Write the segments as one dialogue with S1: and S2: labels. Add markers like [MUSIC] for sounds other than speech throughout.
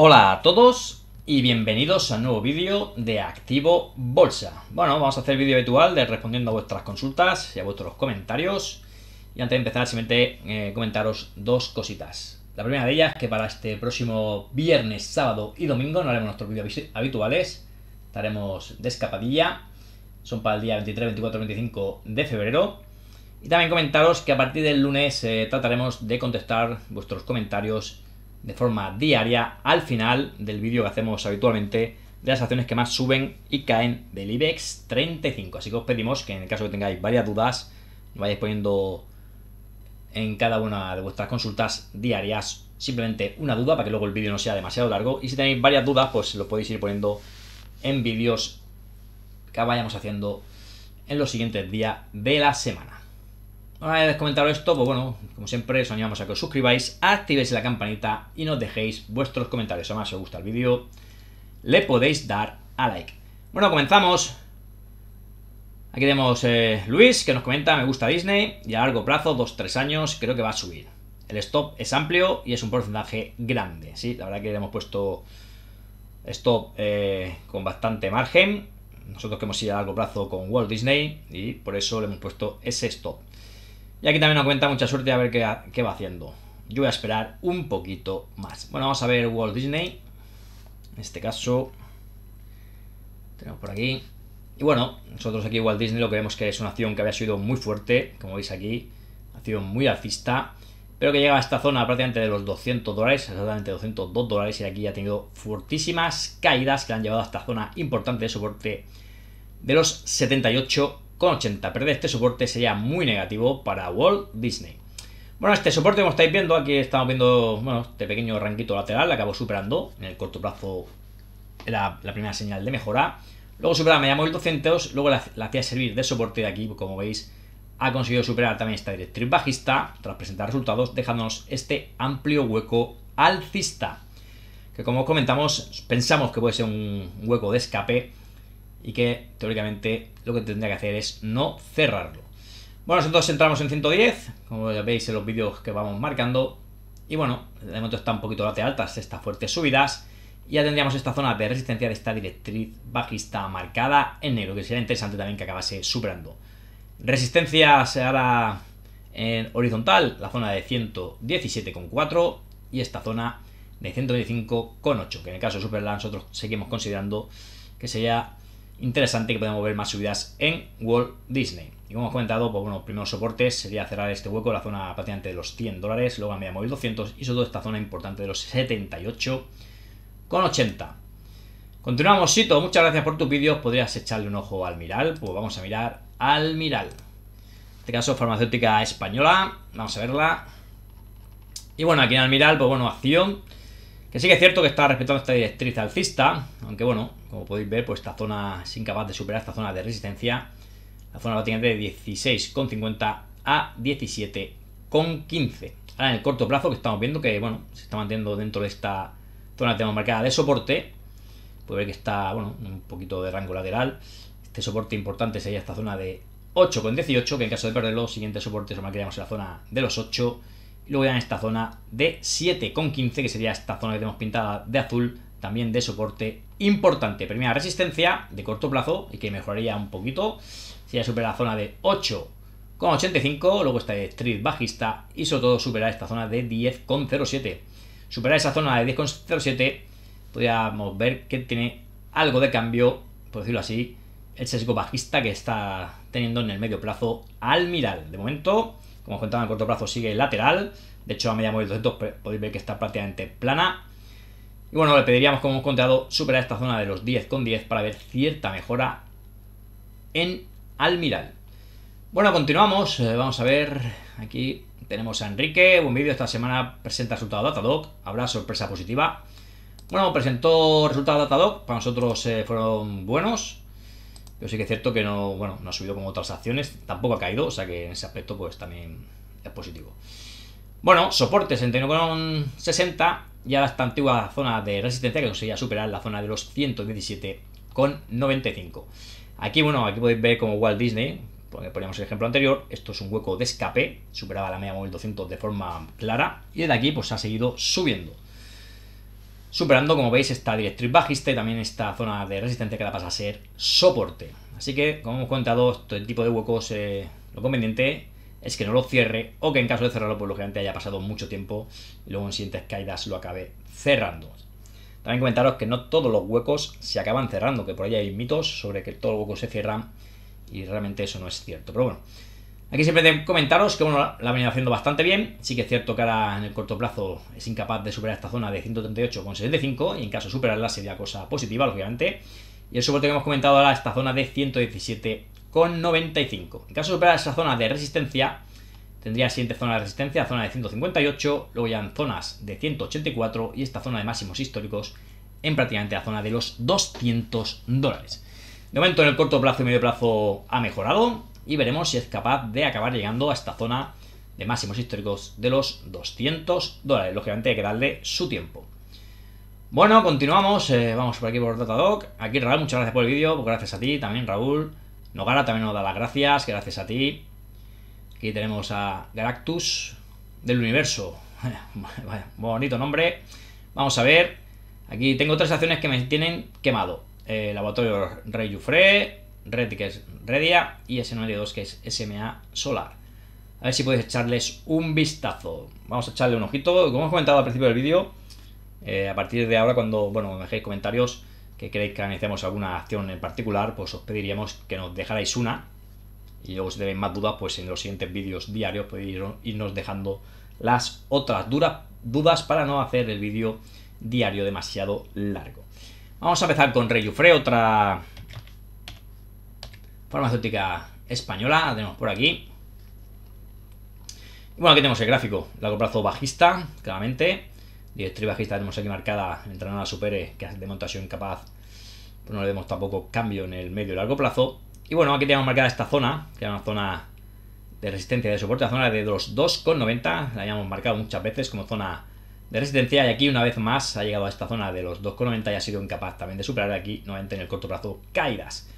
S1: Hola a todos y bienvenidos a un nuevo vídeo de Activo Bolsa. Bueno, vamos a hacer el vídeo habitual de respondiendo a vuestras consultas y a vuestros comentarios. Y antes de empezar, simplemente eh, comentaros dos cositas. La primera de ellas es que para este próximo viernes, sábado y domingo no haremos nuestros vídeos habituales. Estaremos de escapadilla. Son para el día 23, 24, 25 de febrero. Y también comentaros que a partir del lunes eh, trataremos de contestar vuestros comentarios de forma diaria al final del vídeo que hacemos habitualmente de las acciones que más suben y caen del IBEX 35. Así que os pedimos que en el caso que tengáis varias dudas, vayáis poniendo en cada una de vuestras consultas diarias simplemente una duda para que luego el vídeo no sea demasiado largo. Y si tenéis varias dudas, pues lo podéis ir poniendo en vídeos que vayamos haciendo en los siguientes días de la semana. Una vez comentado esto, pues bueno, como siempre, os animamos a que os suscribáis, activéis la campanita y nos dejéis vuestros comentarios. Además, si os gusta el vídeo, le podéis dar a like. Bueno, comenzamos. Aquí tenemos eh, Luis, que nos comenta, me gusta Disney, y a largo plazo, 2-3 años, creo que va a subir. El stop es amplio y es un porcentaje grande, ¿sí? La verdad que le hemos puesto stop eh, con bastante margen. Nosotros que hemos ido a largo plazo con Walt Disney y por eso le hemos puesto ese stop. Y aquí también nos cuenta mucha suerte a ver qué, va haciendo. Yo voy a esperar un poquito más. Bueno, vamos a ver Walt Disney. En este caso, tenemos por aquí. Y bueno, nosotros aquí Walt Disney lo que vemos que es una acción que había sido muy fuerte, como veis aquí, acción muy alcista, pero que llega a esta zona prácticamente de los 200 dólares, exactamente 202 dólares, y aquí ha tenido fortísimas caídas que han llevado a esta zona importante de soporte de los 78 con 80. Perder este soporte sería muy negativo para Walt Disney. Bueno, este soporte, como estáis viendo, aquí estamos viendo, bueno, este pequeño ranquito lateral, acabó superando. En el corto plazo la primera señal de mejora. Luego supera media el 200, luego la, hacía servir de soporte de aquí, pues, como veis, ha conseguido superar también esta directriz bajista tras presentar resultados, dejándonos este amplio hueco alcista, que como comentamos, pensamos que puede ser un hueco de escape y que teóricamente lo que tendría que hacer es no cerrarlo. Bueno, nosotros entramos en 110, como ya veis en los vídeos que vamos marcando. Y bueno, de momento está un poquito late altas estas fuertes subidas. Y ya tendríamos esta zona de resistencia de esta directriz bajista marcada en negro, que sería interesante también que acabase superando. Resistencia se hará en horizontal, la zona de 117,4 y esta zona de 125,8, que en el caso de Superland nosotros seguimos considerando que sería interesante que podemos ver más subidas en Walt Disney. Y como hemos comentado, pues bueno, primeros soportes sería cerrar este hueco, la zona patente de los 100 dólares, luego a media móvil 200 y sobre todo esta zona importante de los 78 con 80. Continuamos, Sito, muchas gracias por tus vídeos, podrías echarle un ojo al Miral, pues vamos a mirar al Miral. En este caso, farmacéutica española, vamos a verla. Y bueno, aquí en Almiral, pues bueno, acción que sí que es cierto que está respetando esta directriz alcista, aunque bueno, como podéis ver, pues esta zona es incapaz de superar esta zona de resistencia, la zona tiene de 16,50 a 17,15. Ahora en el corto plazo que estamos viendo que, bueno, se está manteniendo dentro de esta zona que tenemos marcada de soporte, puede ver que está, bueno, un poquito de rango lateral, este soporte importante sería esta zona de 8,18, que en caso de perderlo, los siguientes soportes lo marcaríamos en la zona de los 8 y luego ya en esta zona de 7,15, que sería esta zona que tenemos pintada de azul, también de soporte importante. Primera resistencia de corto plazo y que mejoraría un poquito. si ya supera la zona de 8,85, luego está de Street bajista y sobre todo supera esta zona de 10,07. Superar esa zona de 10,07, podríamos ver que tiene algo de cambio, por decirlo así, el sesgo bajista que está teniendo en el medio plazo al mirar De momento, como contaba, en corto plazo sigue lateral. De hecho, a media móvil 200 pues, podéis ver que está prácticamente plana. Y bueno, le pediríamos, como hemos contado, superar esta zona de los 10,10 10 para ver cierta mejora en Almiral. Bueno, continuamos. Eh, vamos a ver. Aquí tenemos a Enrique. Buen vídeo. Esta semana presenta resultados de Datadoc. Habrá sorpresa positiva. Bueno, presentó resultados de Datadoc. Para nosotros eh, fueron buenos. Pero sí que es cierto que no, bueno, no ha subido como otras acciones, tampoco ha caído, o sea que en ese aspecto pues también es positivo. Bueno, soporte y ahora esta antigua zona de resistencia que conseguía superar la zona de los 117,95. Aquí, bueno, aquí podéis ver como Walt Disney, porque poníamos el ejemplo anterior, esto es un hueco de escape, superaba la media móvil 200 de forma clara y desde aquí pues ha seguido subiendo. Superando, como veis, esta directriz bajista y también esta zona de resistencia que la pasa a ser soporte. Así que, como hemos comentado este tipo de huecos, eh, lo conveniente es que no lo cierre o que en caso de cerrarlo, pues lógicamente haya pasado mucho tiempo y luego en siguientes caídas lo acabe cerrando. También comentaros que no todos los huecos se acaban cerrando, que por ahí hay mitos sobre que todos los huecos se cierran y realmente eso no es cierto. Pero bueno, Aquí siempre comentaros que bueno, la ha venido haciendo bastante bien. Sí que es cierto que ahora en el corto plazo es incapaz de superar esta zona de 138,75. y en caso de superarla sería cosa positiva, lógicamente. Y el soporte que hemos comentado ahora, esta zona de 117,95. En caso de superar esa zona de resistencia, tendría la siguiente zona de resistencia, zona de 158, luego ya en zonas de 184 y esta zona de máximos históricos en prácticamente la zona de los 200 dólares. De momento en el corto plazo y medio plazo ha mejorado, y veremos si es capaz de acabar llegando a esta zona de máximos históricos de los 200 dólares. Lógicamente hay que darle su tiempo. Bueno, continuamos. Eh, vamos por aquí por Datadoc. Aquí Raúl, muchas gracias por el vídeo. Gracias a ti también, Raúl. Nogara también nos da las gracias. Gracias a ti. Aquí tenemos a Galactus del Universo. [LAUGHS] Bonito nombre. Vamos a ver. Aquí tengo tres acciones que me tienen quemado. El eh, Laboratorio Rey Jufre, Red, que es Redia, y S92, que es SMA Solar. A ver si podéis echarles un vistazo. Vamos a echarle un ojito. Como he comentado al principio del vídeo, eh, a partir de ahora, cuando bueno, dejéis comentarios que queréis que analicemos alguna acción en particular, pues os pediríamos que nos dejarais una. Y luego si tenéis más dudas, pues en los siguientes vídeos diarios podéis irnos dejando las otras duras, dudas para no hacer el vídeo diario demasiado largo. Vamos a empezar con Reyufre, otra farmacéutica española, la tenemos por aquí. Y bueno, aquí tenemos el gráfico, largo plazo bajista, claramente. Directriz bajista tenemos aquí marcada, mientras no la supere, que de montación incapaz, pues no le vemos tampoco cambio en el medio y largo plazo. Y bueno, aquí tenemos marcada esta zona, que es una zona de resistencia de soporte, la zona de los 2,90, la habíamos marcado muchas veces como zona de resistencia y aquí una vez más ha llegado a esta zona de los 2,90 y ha sido incapaz también de superar aquí nuevamente en el corto plazo caídas.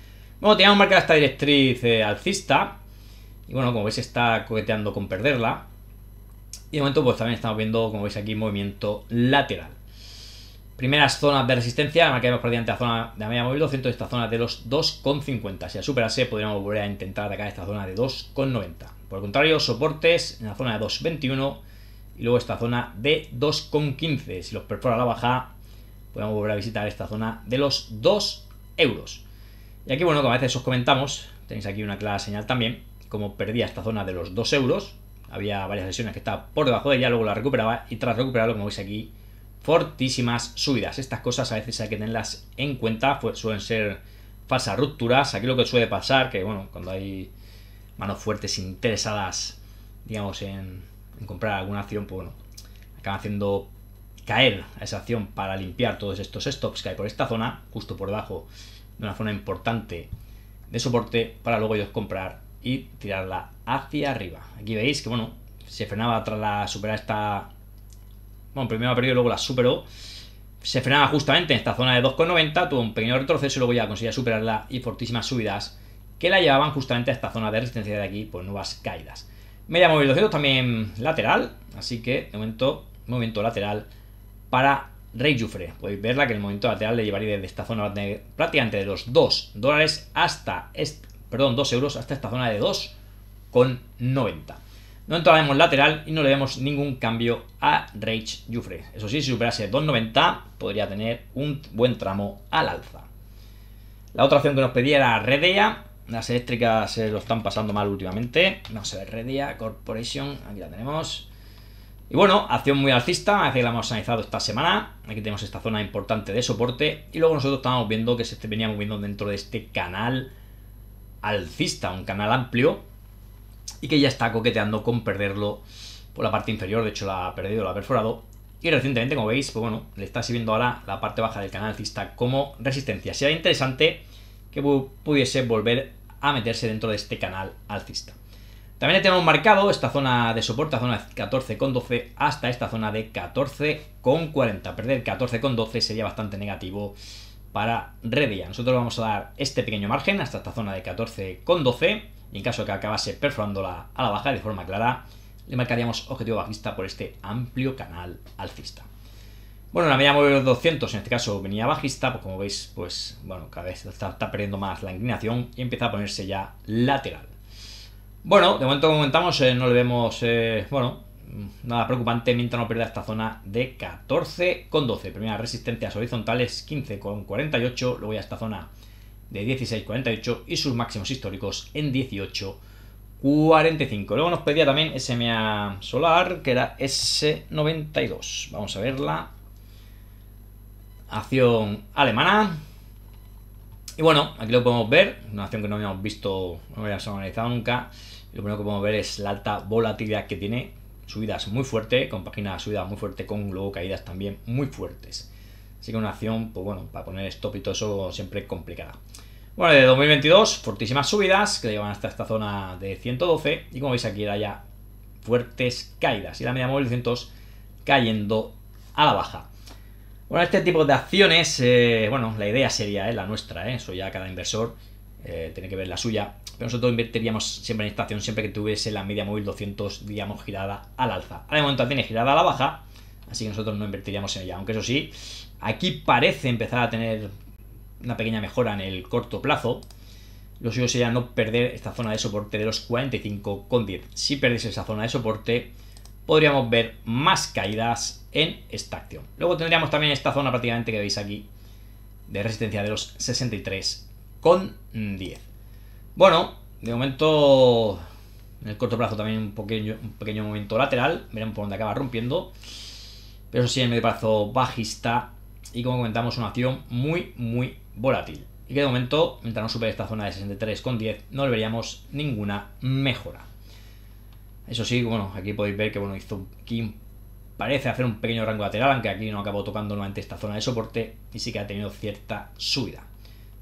S1: Bueno, teníamos marcada esta directriz eh, alcista. Y bueno, como veis, está coqueteando con perderla. Y de momento, pues también estamos viendo, como veis aquí, movimiento lateral. Primeras zonas de resistencia, marcaremos marcaremos prácticamente la zona de la media móvil esta zona de los 2,50. Si la superase, podríamos volver a intentar atacar esta zona de 2,90. Por el contrario, soportes en la zona de 2,21 y luego esta zona de 2,15. Si los perfora a la baja, podemos volver a visitar esta zona de los 2 euros. Y aquí, bueno, como a veces os comentamos, tenéis aquí una clara señal también, como perdía esta zona de los 2 euros, había varias sesiones que estaba por debajo de ella, luego la recuperaba y tras recuperarlo, como veis aquí, fortísimas subidas. Estas cosas a veces hay que tenerlas en cuenta, suelen ser falsas rupturas. Aquí lo que suele pasar, que bueno, cuando hay manos fuertes interesadas, digamos, en, en comprar alguna acción, pues bueno, acaban haciendo caer a esa acción para limpiar todos estos stops que hay por esta zona, justo por debajo de una zona importante de soporte para luego ellos comprar y tirarla hacia arriba. Aquí veis que, bueno, se frenaba tras la superar esta... Bueno, primero ha perdido, luego la superó. Se frenaba justamente en esta zona de 2,90, tuvo un pequeño retroceso y luego ya conseguía superarla y fortísimas subidas que la llevaban justamente a esta zona de resistencia de aquí por nuevas caídas. Media móvil 200 también lateral, así que de momento movimiento lateral para Rage Jufre. Podéis pues verla que el momento lateral le llevaría desde esta zona prácticamente de los 2 dólares hasta, perdón, 2 euros hasta esta zona de 2,90. No entraremos lateral y no le vemos ningún cambio a Rage Jufre. Eso sí, si superase 2,90 podría tener un buen tramo al alza. La otra opción que nos pedía era Redea. Las eléctricas se lo están pasando mal últimamente. No se ve Redea Corporation, aquí la tenemos. Y bueno, acción muy alcista, hace que la hemos analizado esta semana. Aquí tenemos esta zona importante de soporte. Y luego nosotros estábamos viendo que se este, venía moviendo dentro de este canal alcista, un canal amplio. Y que ya está coqueteando con perderlo por la parte inferior. De hecho, lo ha perdido, lo ha perforado. Y recientemente, como veis, pues bueno, le está sirviendo ahora la parte baja del canal alcista como resistencia. Sería interesante que pudiese volver a meterse dentro de este canal alcista. También le tenemos marcado esta zona de soporte, zona de 14,12 hasta esta zona de 14,40. Perder 14,12 sería bastante negativo para Redia. Nosotros vamos a dar este pequeño margen hasta esta zona de 14,12 y en caso de que acabase perforándola a la baja de forma clara, le marcaríamos objetivo bajista por este amplio canal alcista. Bueno, la media móvil 200 en este caso venía bajista, pues como veis, pues bueno, cada vez está perdiendo más la inclinación y empieza a ponerse ya lateral. Bueno, de momento comentamos eh, no le vemos, eh, bueno, nada preocupante mientras no pierda esta zona de 14,12 Primera resistencia Primeras resistencias horizontales 15,48. luego ya esta zona de 16,48 y sus máximos históricos en 18,45 Luego nos pedía también SMA solar, que era S92. Vamos a verla. Acción alemana. Y bueno, aquí lo podemos ver, una acción que no habíamos visto, no habíamos analizado nunca lo primero que podemos ver es la alta volatilidad que tiene, subidas muy fuertes, compagina subidas muy fuerte, con luego caídas también muy fuertes. Así que una acción, pues bueno, para poner stop y todo eso siempre complicada. Bueno, de 2022, fortísimas subidas que llevan hasta esta zona de 112 y como veis aquí era ya fuertes caídas y la media móvil 200 cayendo a la baja. Bueno, este tipo de acciones, eh, bueno, la idea sería, eh, la nuestra, eh, eso ya cada inversor eh, tiene que ver la suya, pero nosotros invertiríamos siempre en esta acción siempre que tuviese la media móvil 200, digamos, girada al alza. Ahora de momento tiene girada a la baja, así que nosotros no invertiríamos en ella. Aunque eso sí, aquí parece empezar a tener una pequeña mejora en el corto plazo. Lo suyo sería no perder esta zona de soporte de los 45,10. Si perdéis esa zona de soporte, podríamos ver más caídas en esta acción. Luego tendríamos también esta zona prácticamente que veis aquí de resistencia de los 63 con 10. Bueno, de momento, en el corto plazo también un pequeño, un pequeño movimiento lateral. Veremos por dónde acaba rompiendo. Pero eso sí, en medio plazo bajista. Y como comentamos, una acción muy, muy volátil. Y que de momento, mientras no supere esta zona de 63,10, no le veríamos ninguna mejora. Eso sí, bueno, aquí podéis ver que bueno, hizo Kim parece hacer un pequeño rango lateral, aunque aquí no acabó tocando nuevamente esta zona de soporte y sí que ha tenido cierta subida.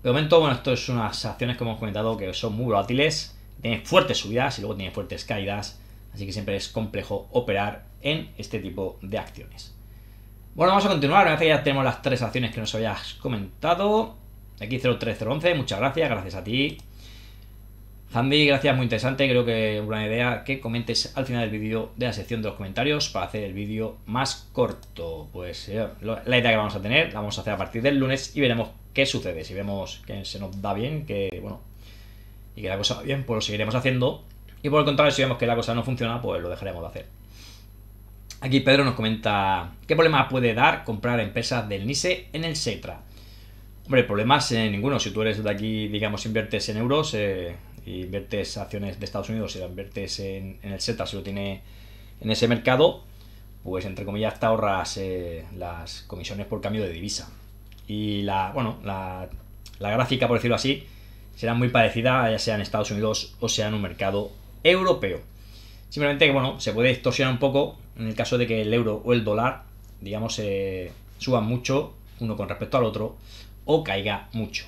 S1: De momento, bueno, esto es unas acciones que hemos comentado que son muy volátiles, tienen fuertes subidas y luego tienen fuertes caídas, así que siempre es complejo operar en este tipo de acciones. Bueno, vamos a continuar, una ya tenemos las tres acciones que nos habías comentado. Aquí 03011, muchas gracias, gracias a ti. Zandy, gracias, muy interesante. Creo que una idea que comentes al final del vídeo de la sección de los comentarios para hacer el vídeo más corto. Pues eh, la idea que vamos a tener la vamos a hacer a partir del lunes y veremos qué sucede. Si vemos que se nos da bien, que bueno, y que la cosa va bien, pues lo seguiremos haciendo. Y por el contrario, si vemos que la cosa no funciona, pues lo dejaremos de hacer. Aquí Pedro nos comenta qué problema puede dar comprar empresas del NISE en el SETRA. Hombre, problemas en eh, ninguno. Si tú eres de aquí, digamos, inviertes en euros, eh, y inviertes acciones de Estados Unidos si las inviertes en, el Z, si lo tiene en ese mercado, pues entre comillas te ahorras eh, las comisiones por cambio de divisa. Y la, bueno, la, gráfica, por decirlo así, será muy parecida, ya sea en Estados Unidos o sea en un mercado europeo. Simplemente que, bueno, se puede distorsionar un poco en el caso de que el euro o el dólar, digamos, eh, suban mucho uno con respecto al otro o caiga mucho.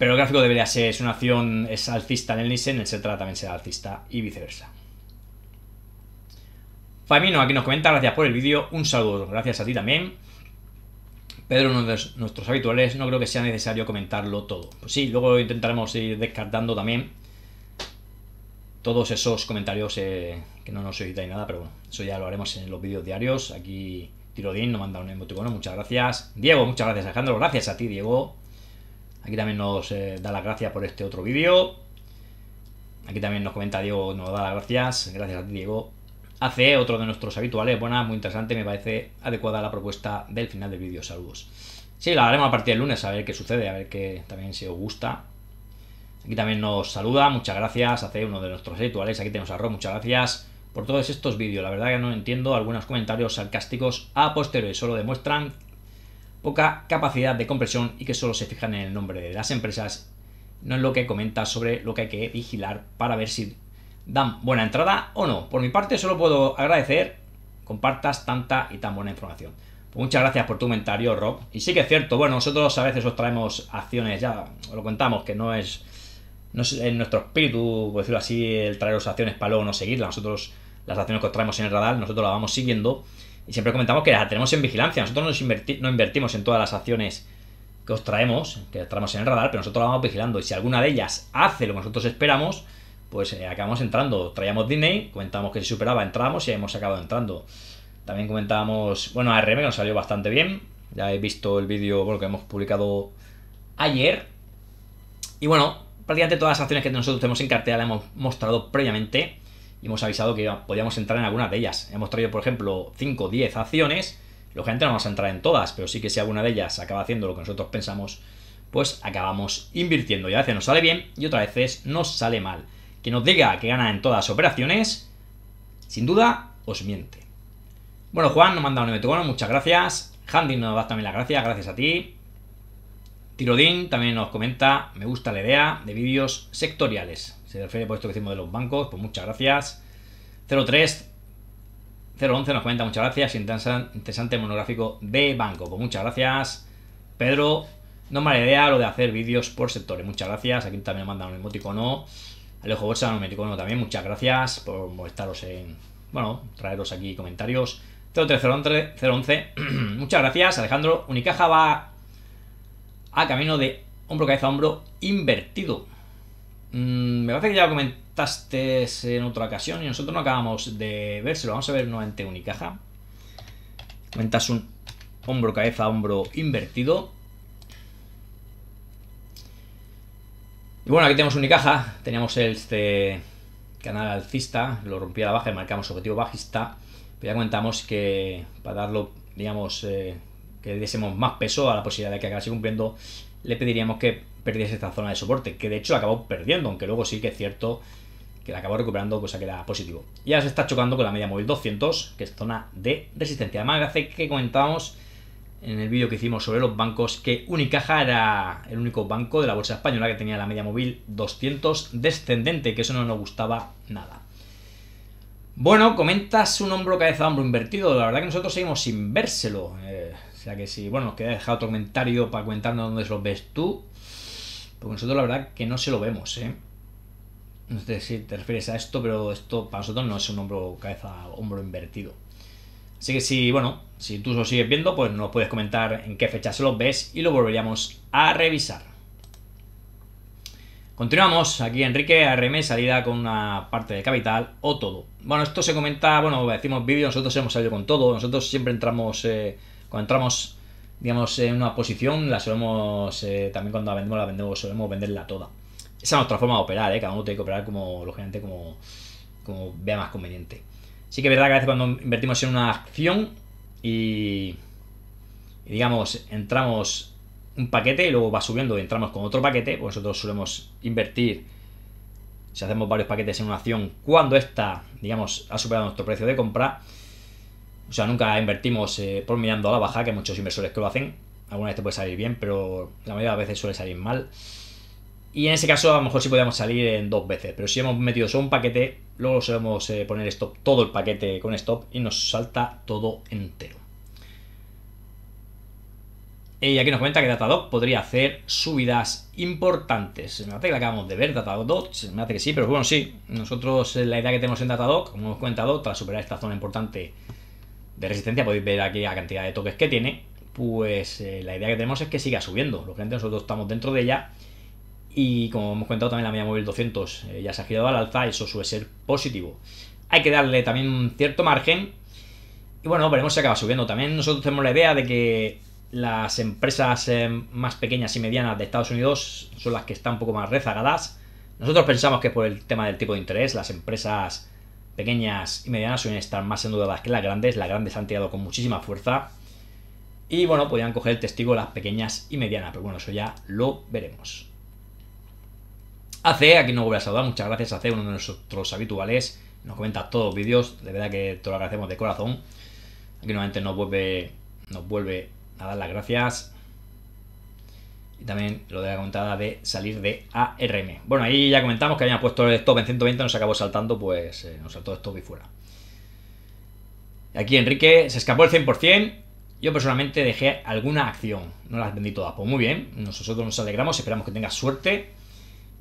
S1: Pero el gráfico debería ser, es una acción es alcista en el en el Setra también será alcista y viceversa. Famino aquí nos comenta, gracias por el vídeo, un saludo, gracias a ti también. Pedro, uno de nuestros habituales, no creo que sea necesario comentarlo todo. Pues sí, luego intentaremos ir descartando también todos esos comentarios eh, que no nos solicitáis nada, pero bueno, eso ya lo haremos en los vídeos diarios. Aquí Tirodin nos manda un emoticono, muchas gracias. Diego, muchas gracias Alejandro, gracias a ti Diego. Aquí también nos eh, da las gracias por este otro vídeo. Aquí también nos comenta Diego, nos da las gracias. Gracias a ti, Diego. Hace otro de nuestros habituales. Buena, muy interesante. Me parece adecuada la propuesta del final del vídeo. Saludos. Sí, la haremos a partir del lunes, a ver qué sucede, a ver qué también se os gusta. Aquí también nos saluda, muchas gracias, hace uno de nuestros habituales, aquí tenemos a Rob, muchas gracias por todos estos vídeos. La verdad que no entiendo algunos comentarios sarcásticos a posteriori, solo demuestran poca capacidad de compresión y que solo se fijan en el nombre de las empresas, no es lo que comentas sobre lo que hay que vigilar para ver si dan buena entrada o no. Por mi parte solo puedo agradecer compartas tanta y tan buena información. Pues muchas gracias por tu comentario, Rob. Y sí que es cierto, bueno, nosotros a veces os traemos acciones, ya os lo contamos, que no es, no es en nuestro espíritu, por decirlo así, el traeros acciones para luego no seguirlas. Nosotros las acciones que os traemos en el radar, nosotros las vamos siguiendo y siempre comentamos que las tenemos en vigilancia. Nosotros no invertimos en todas las acciones que os traemos, que traemos en el radar, pero nosotros la vamos vigilando. Y si alguna de ellas hace lo que nosotros esperamos, pues eh, acabamos entrando. Traíamos Disney, comentábamos que si superaba, entramos y hemos acabado entrando. También comentábamos, bueno, ARM que nos salió bastante bien. Ya he visto el vídeo bueno, que hemos publicado ayer. Y bueno, prácticamente todas las acciones que nosotros tenemos en cartera las hemos mostrado previamente y hemos avisado que podíamos entrar en algunas de ellas. Hemos traído, por ejemplo, 5 o 10 acciones. Lógicamente no vamos a entrar en todas, pero sí que si alguna de ellas acaba haciendo lo que nosotros pensamos, pues acabamos invirtiendo. Y a veces nos sale bien y otras veces nos sale mal. Que nos diga que gana en todas las operaciones, sin duda, os miente. Bueno, Juan nos manda un emoticono, muchas gracias. Handy nos da también las gracias, gracias a ti. Tirodín también nos comenta, me gusta la idea de vídeos sectoriales. Se refiere por esto que decimos de los bancos. Pues muchas gracias. 03 011 nos comenta, muchas gracias. Interesante monográfico de banco. Pues muchas gracias. Pedro, no mala idea lo de hacer vídeos por sectores. Muchas gracias. Aquí también manda mandan un emoticono. Alejo Bolsa, un emoticono también. Muchas gracias por molestaros en. Bueno, traeros aquí comentarios. 03011. [CLEARS THROAT] muchas gracias, Alejandro. Unicaja va a camino de hombro cabeza a hombro invertido. Mm, me parece que ya lo comentaste en otra ocasión y nosotros no acabamos de verlo, Vamos a ver nuevamente Unicaja. Comentas un hombro, cabeza, hombro invertido. Y bueno, aquí tenemos Unicaja. Teníamos este canal alcista, lo rompía la baja y marcamos objetivo bajista. Pero ya comentamos que para darlo, digamos, eh, que diésemos más peso a la posibilidad de que acabase cumpliendo, le pediríamos que perdiese esta zona de soporte, que de hecho la acabó perdiendo, aunque luego sí que es cierto que la acabó recuperando, cosa que era positivo. Y ahora se está chocando con la media móvil 200, que es zona de resistencia. Además, hace que comentábamos en el vídeo que hicimos sobre los bancos que Unicaja era el único banco de la bolsa española que tenía la media móvil 200 descendente, que eso no nos gustaba nada. Bueno, comentas un hombro cabeza hombro invertido. La verdad que nosotros seguimos sin vérselo. Eh, o sea que si, bueno, nos queda dejar otro comentario para comentarnos dónde lo ves tú. Porque nosotros la verdad que no se lo vemos, ¿eh? No sé si te refieres a esto, pero esto para nosotros no es un hombro cabeza, hombro invertido. Así que si, bueno, si tú lo sigues viendo, pues nos puedes comentar en qué fecha se lo ves y lo volveríamos a revisar. Continuamos, aquí Enrique RM, salida con una parte de capital o todo. Bueno, esto se comenta, bueno, decimos vídeo, nosotros hemos salido con todo, nosotros siempre entramos, eh, cuando entramos digamos, en una posición, la solemos, eh, también cuando la vendemos, la vendemos, solemos venderla toda. Esa es nuestra forma de operar, ¿eh? cada uno tiene que operar como, lógicamente, como, como vea más conveniente. Sí que es verdad que a veces cuando invertimos en una acción y, digamos, entramos un paquete y luego va subiendo y entramos con otro paquete, pues nosotros solemos invertir, si hacemos varios paquetes en una acción, cuando esta, digamos, ha superado nuestro precio de compra, o sea, nunca invertimos eh, por mirando a la baja, que muchos inversores que lo hacen. Alguna vez te puede salir bien, pero la mayoría de las veces suele salir mal. Y en ese caso a lo mejor sí podíamos salir en dos veces, pero si hemos metido solo un paquete, luego solemos eh, poner stop, todo el paquete con stop y nos salta todo entero. Y aquí nos cuenta que Datadog podría hacer subidas importantes. Me parece que la acabamos de ver, Datadog, me parece que sí, pero bueno, sí. Nosotros eh, la idea que tenemos en Datadog, como hemos comentado, tras superar esta zona importante de resistencia, podéis ver aquí la cantidad de toques que tiene, pues eh, la idea que tenemos es que siga subiendo. Lo que nosotros estamos dentro de ella y como hemos comentado también la media móvil 200 eh, ya se ha girado al alza, eso suele ser positivo. Hay que darle también cierto margen y bueno, veremos si acaba subiendo. También nosotros tenemos la idea de que las empresas eh, más pequeñas y medianas de Estados Unidos son las que están un poco más rezagadas. Nosotros pensamos que por el tema del tipo de interés, las empresas pequeñas y medianas suelen estar más endeudadas que las grandes. Las grandes han tirado con muchísima fuerza. Y bueno, podrían coger el testigo las pequeñas y medianas, pero bueno, eso ya lo veremos. AC, aquí no vuelve a saludar, muchas gracias AC, uno de nuestros habituales, nos comenta todos los vídeos, de verdad que te lo agradecemos de corazón. Aquí nuevamente nos vuelve, nos vuelve a dar las gracias. Y también lo de la contada de salir de ARM. Bueno, ahí ya comentamos que habíamos puesto el stop en 120, nos acabó saltando, pues eh, nos saltó el stop y fuera. Aquí Enrique se escapó el 100%. Yo personalmente dejé alguna acción, no las vendí todas. Pues muy bien, nosotros nos alegramos, esperamos que tengas suerte.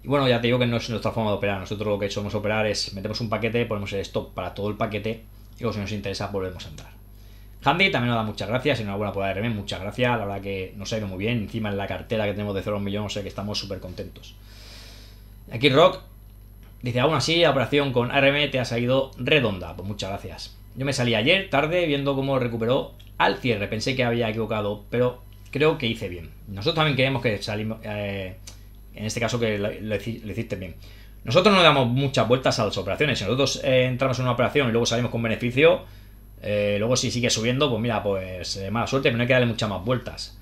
S1: Y bueno, ya te digo que no es nuestra forma de operar. Nosotros lo que somos operar es metemos un paquete, ponemos el stop para todo el paquete y luego si nos interesa volvemos a entrar. Handy también nos da muchas gracias, enhorabuena por ARM, muchas gracias, la verdad que nos ha ido muy bien, encima en la cartera que tenemos de 0 millones millón, o que estamos súper contentos. Aquí Rock dice, aún así la operación con ARM te ha salido redonda, pues muchas gracias. Yo me salí ayer tarde viendo cómo recuperó al cierre, pensé que había equivocado, pero creo que hice bien. Nosotros también queremos que salimos, eh, en este caso que lo, hiciste bien. Nosotros no damos muchas vueltas a las operaciones, si nosotros eh, entramos en una operación y luego salimos con beneficio eh, luego si sigue subiendo, pues mira, pues eh, mala suerte, pero no hay que darle muchas más vueltas.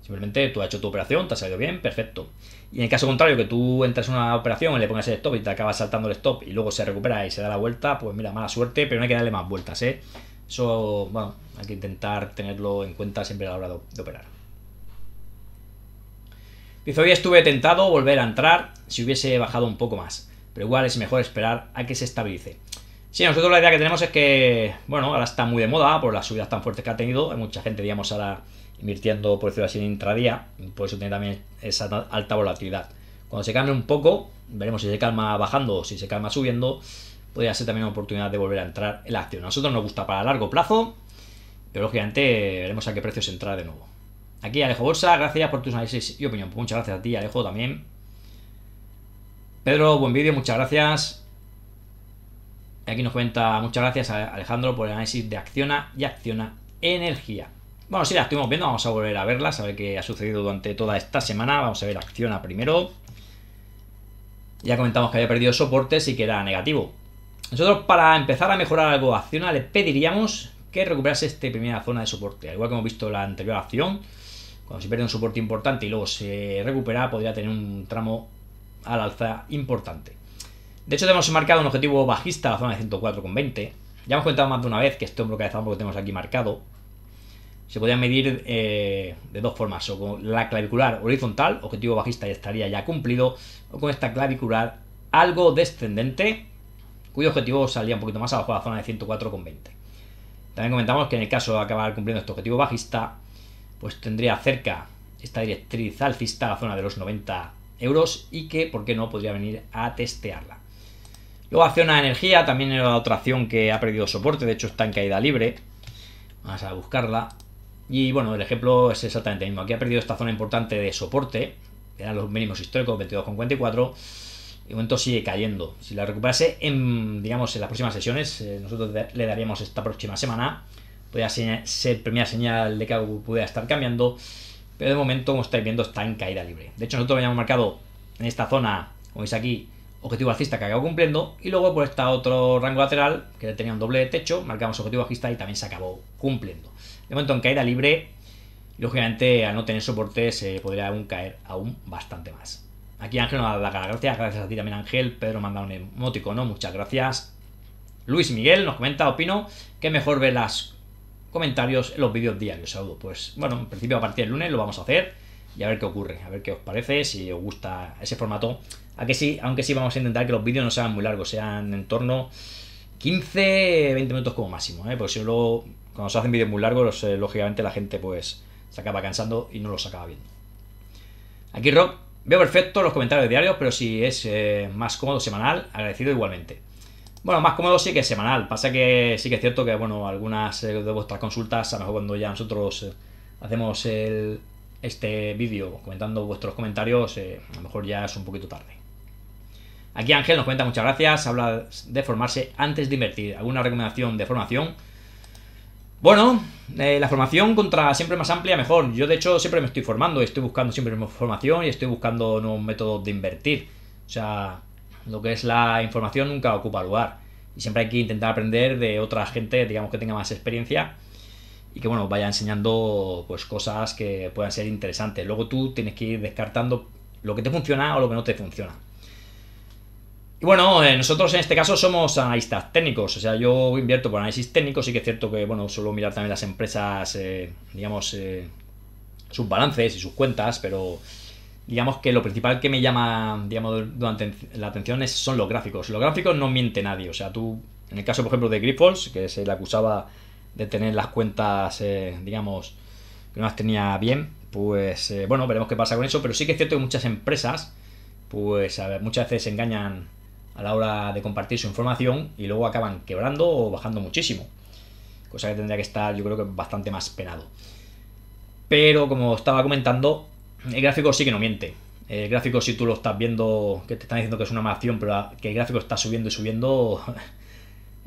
S1: Simplemente tú has hecho tu operación, te ha salido bien, perfecto. Y en el caso contrario, que tú entras en una operación y le pongas el stop y te acabas saltando el stop y luego se recupera y se da la vuelta, pues mira, mala suerte, pero no hay que darle más vueltas, ¿eh? Eso, bueno, hay que intentar tenerlo en cuenta siempre a la hora de, operar. Dice, hoy estuve tentado volver a entrar si hubiese bajado un poco más, pero igual es mejor esperar a que se estabilice. Sí, nosotros la idea que tenemos es que, bueno, ahora está muy de moda por las subidas tan fuertes que ha tenido. Hay mucha gente, digamos, ahora invirtiendo, por decirlo así, en intradía. Por eso tiene también esa alta volatilidad. Cuando se calme un poco, veremos si se calma bajando o si se calma subiendo, podría ser también una oportunidad de volver a entrar en la acción. A nosotros nos gusta para largo plazo, pero lógicamente veremos a qué precios entra de nuevo. Aquí Alejo Bolsa, gracias por tus análisis y opinión. Pues muchas gracias a ti, Alejo, también. Pedro, buen vídeo, muchas gracias. Y aquí nos cuenta, muchas gracias a Alejandro por el análisis de Acciona y Acciona Energía. Bueno, sí, la estuvimos viendo, vamos a volver a verla, a ver qué ha sucedido durante toda esta semana. Vamos a ver Acciona primero. Ya comentamos que había perdido soportes y que era negativo. Nosotros para empezar a mejorar algo Acciona le pediríamos que recuperase esta primera zona de soporte. Al igual que hemos visto la anterior acción, cuando se pierde un soporte importante y luego se recupera, podría tener un tramo al alza importante. De hecho, tenemos marcado un objetivo bajista a la zona de 104,20. Ya hemos comentado más de una vez que este hombro que que tenemos aquí marcado. Se podría medir eh, de dos formas, o con la clavicular horizontal, objetivo bajista ya estaría ya cumplido, o con esta clavicular algo descendente, cuyo objetivo salía un poquito más abajo a la zona de 104,20. También comentamos que en el caso de acabar cumpliendo este objetivo bajista, pues tendría cerca esta directriz alcista a la zona de los 90 euros y que, ¿por qué no?, podría venir a testearla. Luego a energía, también era otra acción que ha perdido soporte, de hecho está en caída libre. Vamos a buscarla. Y bueno, el ejemplo es exactamente el mismo. Aquí ha perdido esta zona importante de soporte, eran los mínimos históricos, 22,44, Y momento sigue cayendo. Si la recuperase en, digamos, en las próximas sesiones, eh, nosotros le daríamos esta próxima semana. Podría ser, primera señal de que algo pudiera estar cambiando. Pero de momento, como estáis viendo, está en caída libre. De hecho, nosotros habíamos marcado en esta zona, como veis aquí, objetivo bajista que acabó cumpliendo, y luego por pues, está otro rango lateral que tenía un doble techo, marcamos objetivo bajista y también se acabó cumpliendo. De momento en caída libre, lógicamente al no tener soporte se podría aún caer aún bastante más. Aquí Ángel nos da las gracias, gracias a ti también Ángel, Pedro manda un emotico, no, muchas gracias. Luis Miguel nos comenta, opino, que mejor ver los comentarios en los vídeos diarios, saludos. Pues bueno, en principio a partir del lunes lo vamos a hacer y a ver qué ocurre, a ver qué os parece, si os gusta ese formato. A que sí, aunque sí vamos a intentar que los vídeos no sean muy largos, sean en torno 15, 20 minutos como máximo, ¿eh? porque si luego cuando se hacen vídeos muy largos, eh, lógicamente la gente pues se acaba cansando y no los acaba viendo. Aquí Rob, veo perfecto los comentarios diarios, pero si es eh, más cómodo semanal, agradecido igualmente. Bueno, más cómodo sí que es semanal, pasa que sí que es cierto que, bueno, algunas eh, de vuestras consultas, a lo mejor cuando ya nosotros hacemos el, este vídeo comentando vuestros comentarios, eh, a lo mejor ya es un poquito tarde. Aquí Ángel nos cuenta muchas gracias, habla de formarse antes de invertir. ¿Alguna recomendación de formación? Bueno, eh, la formación contra siempre más amplia mejor. Yo de hecho siempre me estoy formando, y estoy buscando siempre formación y estoy buscando nuevos métodos de invertir. O sea, lo que es la información nunca ocupa lugar. Y siempre hay que intentar aprender de otra gente, digamos, que tenga más experiencia y que bueno, vaya enseñando pues cosas que puedan ser interesantes. Luego tú tienes que ir descartando lo que te funciona o lo que no te funciona. Y bueno, eh, nosotros en este caso somos analistas técnicos, o sea, yo invierto por análisis técnico, sí que es cierto que, bueno, suelo mirar también las empresas, eh, digamos, eh, sus balances y sus cuentas, pero digamos que lo principal que me llama, digamos, la atención son los gráficos. Los gráficos no miente nadie, o sea, tú, en el caso, por ejemplo, de Grifols, que se le acusaba de tener las cuentas, eh, digamos, que no las tenía bien, pues eh, bueno, veremos qué pasa con eso, pero sí que es cierto que muchas empresas, pues a ver, muchas veces se engañan a la hora de compartir su información y luego acaban quebrando o bajando muchísimo, cosa que tendría que estar yo creo que bastante más penado. Pero como estaba comentando, el gráfico sí que no miente. El gráfico, si tú lo estás viendo, que te están diciendo que es una mala acción, pero que el gráfico está subiendo y subiendo,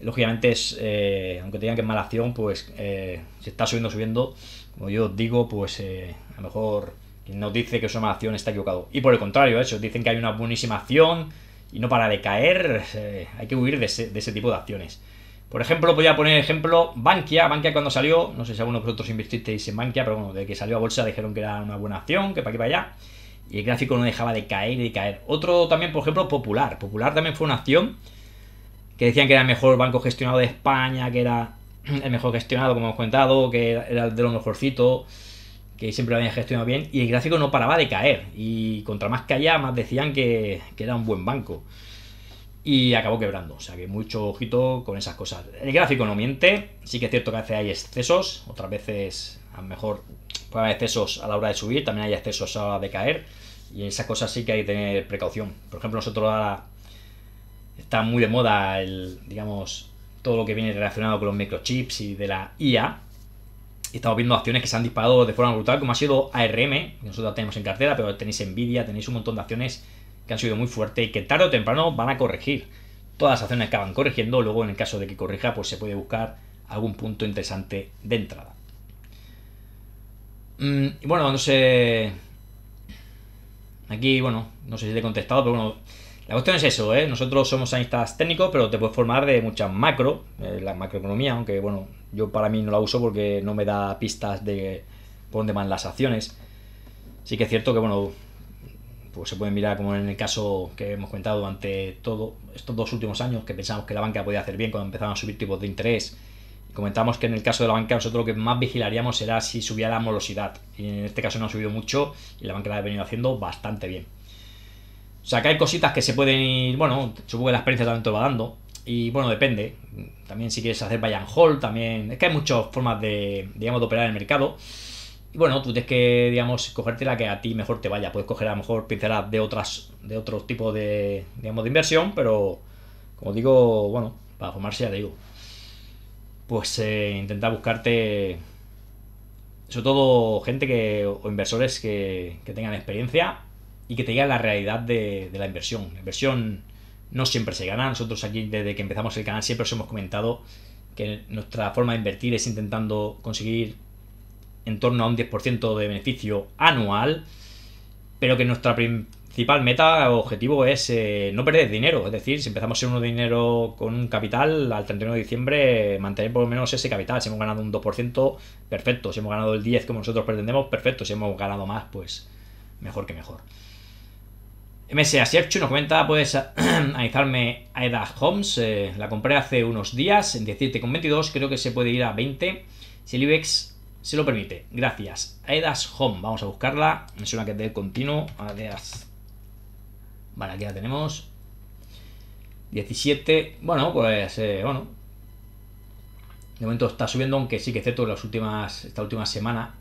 S1: lógicamente es, eh, aunque tengan que es mala acción, pues eh, se está subiendo, subiendo, como yo digo, pues eh, a lo mejor quien nos dice que es una mala acción está equivocado. Y por el contrario, ellos dicen que hay una buenísima acción y no para de caer, hay que huir de ese, de ese, tipo de acciones. Por ejemplo, voy a poner ejemplo Bankia. Bankia cuando salió, no sé si alguno de vosotros invertisteis en Bankia, pero bueno, de que salió a bolsa dijeron que era una buena acción, que para aquí para allá. Y el gráfico no dejaba de caer y de caer. Otro también, por ejemplo, Popular. Popular también fue una acción decían que era el mejor banco gestionado de España, que era el mejor gestionado, como hemos comentado que era el de lo mejorcito, que siempre lo habían gestionado bien, y el gráfico no paraba de caer, y contra más caía, más decían que, que era un buen banco. Y acabó quebrando, o sea que mucho ojito con esas cosas. El gráfico no miente, sí que es cierto que a veces hay excesos, otras veces a lo mejor puede haber excesos a la hora de subir, también hay excesos a la hora de caer, y en esas cosas sí que hay que tener precaución. Por ejemplo, nosotros ahora está muy de moda el, digamos, todo lo que viene relacionado con los microchips y de la IA. estamos viendo acciones que se han disparado de forma brutal, como ha sido ARM, que nosotros tenemos en cartera, pero tenéis Nvidia, tenéis un montón de acciones que han sido muy fuerte y que tarde o temprano van a corregir. Todas las acciones que acaban corrigiendo, luego en el caso de que corrija, pues se puede buscar algún punto interesante de entrada. Mm, y bueno, no sé. Aquí, bueno, no sé si te he contestado, pero bueno, la cuestión es eso, ¿eh? Nosotros somos analistas técnicos, pero te puedes formar de muchas macro, eh, la macroeconomía, aunque bueno, yo para mí no la uso porque no me da pistas de por dónde van las acciones. Sí que es cierto que bueno, pues se puede mirar como en el caso que hemos comentado durante todo estos dos últimos años que pensamos que la banca podía hacer bien cuando empezaban a subir tipos de interés. Comentamos que en el caso de la banca nosotros lo que más vigilaríamos era si subía la morosidad. Y en este caso no ha subido mucho y la banca la ha venido haciendo bastante bien. O sea, que hay cositas que se pueden ir, bueno, supongo que la experiencia también te va dando. Y bueno, depende. También si quieres hacer buy and hold, también... Es que hay muchas formas de, digamos, de operar en el mercado. Y bueno, tú tienes que, digamos, cogerte la que a ti mejor te vaya. Puedes coger a lo mejor pinceladas de otras, de otro tipo de, digamos, de inversión, pero como digo, bueno, para formarse ya te digo. Pues eh, intenta buscarte sobre todo gente que, o inversores que, que tengan experiencia y que te diga la realidad de, la inversión. La inversión no siempre se gana. Nosotros aquí desde que empezamos el canal siempre os hemos comentado que nuestra forma de invertir es intentando conseguir en torno a un 10% de beneficio anual, pero que nuestra principal meta o objetivo es eh, no perder dinero. Es decir, si empezamos en unos dinero con un capital, al 31 de diciembre mantener por lo menos ese capital. Si hemos ganado un 2%, perfecto. Si hemos ganado el 10% como nosotros pretendemos, perfecto. Si hemos ganado más, pues mejor que mejor. MSA Sierchu nos comenta, puedes [CLEARS THROAT] analizarme a Homes, eh, la compré hace unos días en 17,22, creo que se puede ir a 20, si el IBEX se lo permite. Gracias. Aedas Home, vamos a buscarla, me suena que es de continuo, Aedas. Vale, aquí la tenemos. 17, bueno, pues, eh, bueno. De momento está subiendo, aunque sí que excepto cierto las últimas, esta última semana,